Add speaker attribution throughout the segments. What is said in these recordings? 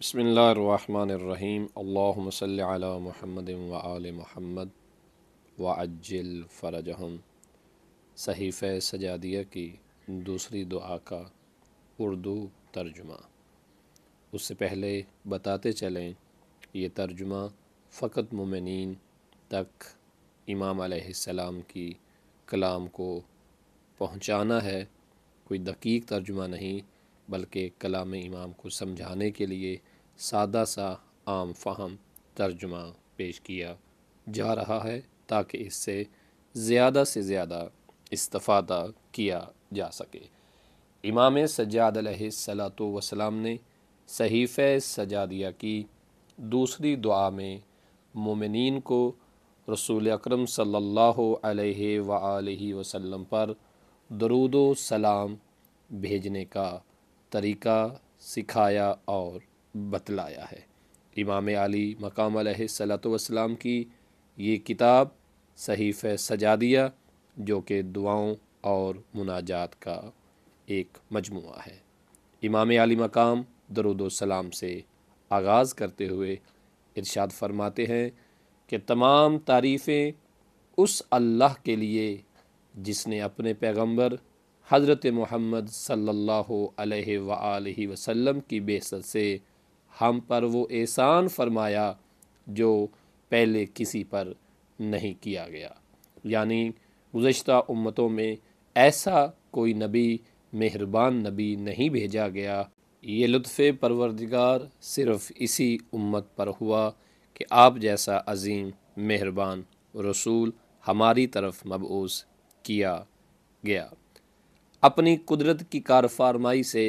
Speaker 1: बसमीम अल्लाम महमद वाल महमद व अज्जिल फ़रजहम सहीफ़ सजादिया की दूसरी दुआ का उर्दू तर्जुमा उससे पहले बताते चलें ये तर्जुमा फ़कत ममिन तक इमाम सलाम की कलाम को पहुँचाना है कोई दकीक तर्जुमा नहीं बल्कि कलाम इमाम को समझाने के लिए सादा सा आम फाहम तर्जुमा पेश किया जा रहा है ताकि इससे ज़्यादा से ज़्यादा इस्तादा किया जा सके इमाम सजाद सलात वसलाम ने सहीफ़ सजादिया की दूसरी दुआ में मुमिन को रसूल अक्रम सम वसल्लम पर दरुदो सलाम भेजने का तरीका सिखाया और बतलाया है इमाम आली मकाम सलातम की ये किताब सहीफ़ सजादिया जो कि दुआओं और मुनाजात का एक मजमू है इमाम आली मकाम सलाम से आगाज़ करते हुए इरशाद फरमाते हैं कि तमाम तारीफ़ें उस अल्लाह के लिए जिसने अपने पैगंबर हज़रत महमद सल्ला वसलम की बेसत से हम पर वो एहसान फरमाया जो पहले किसी पर नहीं किया गया यानी गुज्त उम्मतों में ऐसा कोई नबी मेहरबान नबी नहीं भेजा गया ये लुफ़ परवरदिगार सिर्फ़ इसी उम्मत पर हुआ कि आप जैसा अजीम मेहरबान रसूल हमारी तरफ मबूस किया गया अपनी कुदरत की कारफारमाई से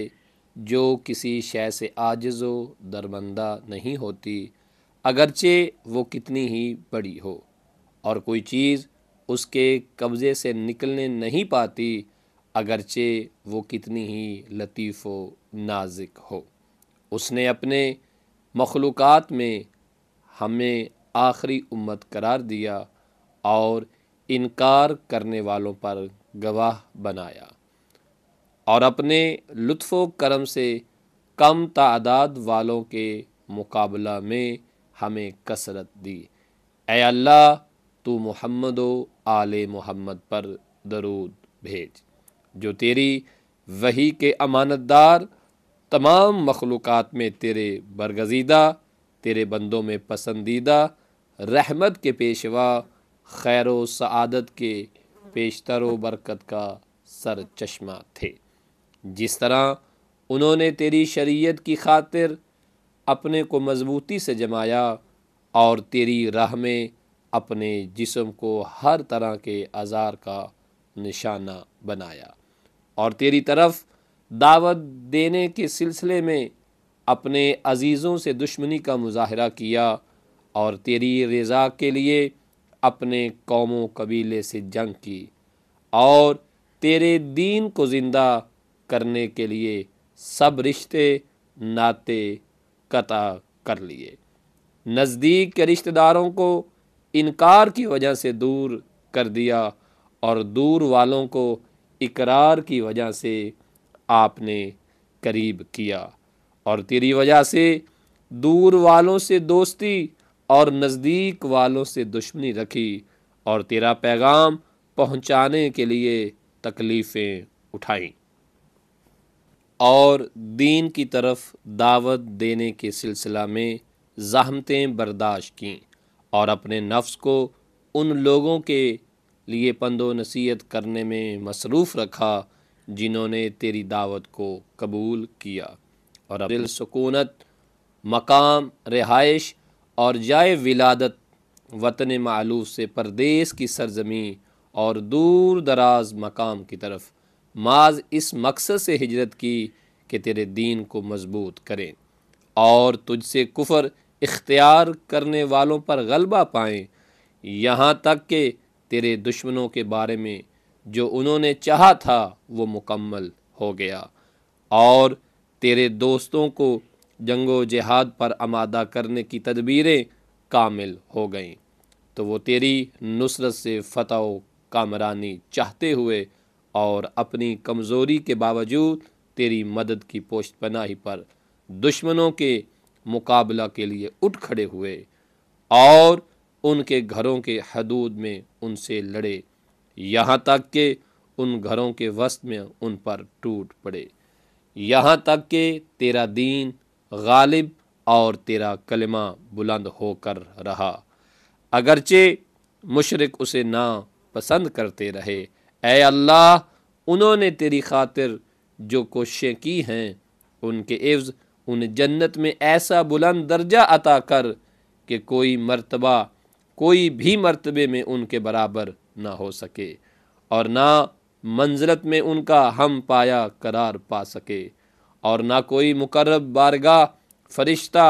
Speaker 1: जो किसी शय से आज़ो दरबंदा नहीं होती अगरचे वो कितनी ही बड़ी हो और कोई चीज़ उसके कब्ज़े से निकलने नहीं पाती अगरचे वो कितनी ही लतीफ़ व नाजिक हो उसने अपने मखलूक़ में हमें आखिरी उम्मत करार दिया और इनकार करने वालों पर गवाह बनाया और अपने लुत्फ़ करम से कम तादाद वालों के मुकाबला में हमें कसरत दी ए अल्लाह तू मोहम्मद आल मोहम्मद पर दरूद भेज जो तेरी वही के अमानतदार तमाम मखलूक़ात में तेरे बरगजीदा तेरे बंदों में पसंदीदा रहमत के पेशवा खैर सआदत के पेशतर बरकत का सर चश्मा थे जिस तरह उन्होंने तेरी शरीयत की खातिर अपने को मजबूती से जमाया और तेरी राह में अपने जिसम को हर तरह के आज़ार का निशाना बनाया और तेरी तरफ दावत देने के सिलसिले में अपने अजीज़ों से दुश्मनी का मुजाहरा किया और तेरी रज़ा के लिए अपने कौमों कबीले से जंग की और तेरे दीन को ज़िंदा करने के लिए सब रिश्ते नाते कता कर लिए नज़दीक के रिश्तेदारों को इनकार की वजह से दूर कर दिया और दूर वालों को इकरार की वजह से आपने करीब किया और तेरी वजह से दूर वालों से दोस्ती और नज़दीक वालों से दुश्मनी रखी और तेरा पैगाम पहुंचाने के लिए तकलीफ़ें उठाईं और दीन की तरफ दावत देने के सिलसिला में जहमतें बर्दाश्त कें और अपने नफ्स को उन लोगों के लिए पंदो नसीहत करने में मसरूफ़ रखा जिन्होंने तेरी दावत को कबूल किया और दिल सुकूनत मकाम रिहाइश और जाए विलादत वतन मालूफ से परदेस की सरजमी और दूर दराज मकाम की तरफ़ माज इस मकसद से हिजरत की कि तेरे दीन को मजबूत करें और तुझसे कुफर इख्तियार करने वालों पर गलबा पाएँ यहाँ तक कि तेरे दुश्मनों के बारे में जो उन्होंने चाहा था वो मुकम्मल हो गया और तेरे दोस्तों को जंगो जिहाद पर आमादा करने की तदबीरें कामिल हो गईं तो वो तेरी नुसरत से फ़तह कामरानी चाहते हुए और अपनी कमज़ोरी के बावजूद तेरी मदद की पोस्ट पनाही पर दुश्मनों के मुकाबला के लिए उठ खड़े हुए और उनके घरों के हदूद में उनसे लड़े यहाँ तक कि उन घरों के वस्त में उन पर टूट पड़े यहाँ तक कि तेरा दीन गालिब और तेरा कलमा बुलंद होकर रहा अगरचे मुशरक उसे ना पसंद करते रहे ए अल्लाह उन्होंने तेरी खातिर जो कोशिशें की हैं उनके इवज उन्हें जन्नत में ऐसा बुलंद दर्जा अता कर कि कोई मर्तबा कोई भी मर्तबे में उनके बराबर ना हो सके और ना मंजरत में उनका हम पाया करार पा सके और ना कोई मुकर्रब बारगा फरिश्ता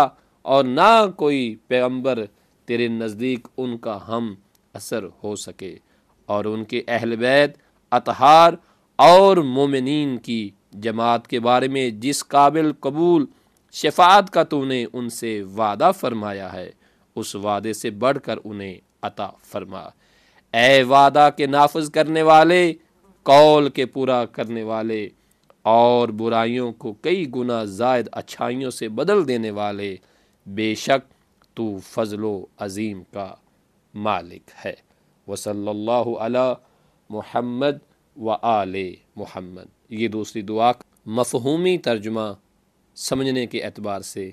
Speaker 1: और ना कोई पैगंबर तेरे नज़दीक उनका हम असर हो सके और उनके अहल बैत अतहार और मोमिन की जमात के बारे में जिस काबिल कबूल शफात का तो तूने उनसे वादा फरमाया है उस वादे से बढ़ कर उन्हें अता फरमा ए वादा के नाफज करने वाले कौल के पूरा करने वाले और बुराइयों को कई गुना जायद अच्छाइयों से बदल देने वाले बेशक तू फजलो अजीम का मालिक है वसल्लल्लाहु अला व आल मोहम्मद ये दूसरी दुआ मफहूमी तर्जमा समझने के अतबार से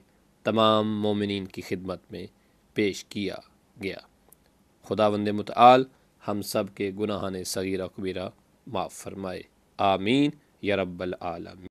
Speaker 1: तमाम मोमिन की खिदमत में पेश किया गया खुदा वंद मताल हम सब के गुनाहान सगीरा कबीरा माफ़ फरमाए आमीन या रब्बल आलमीन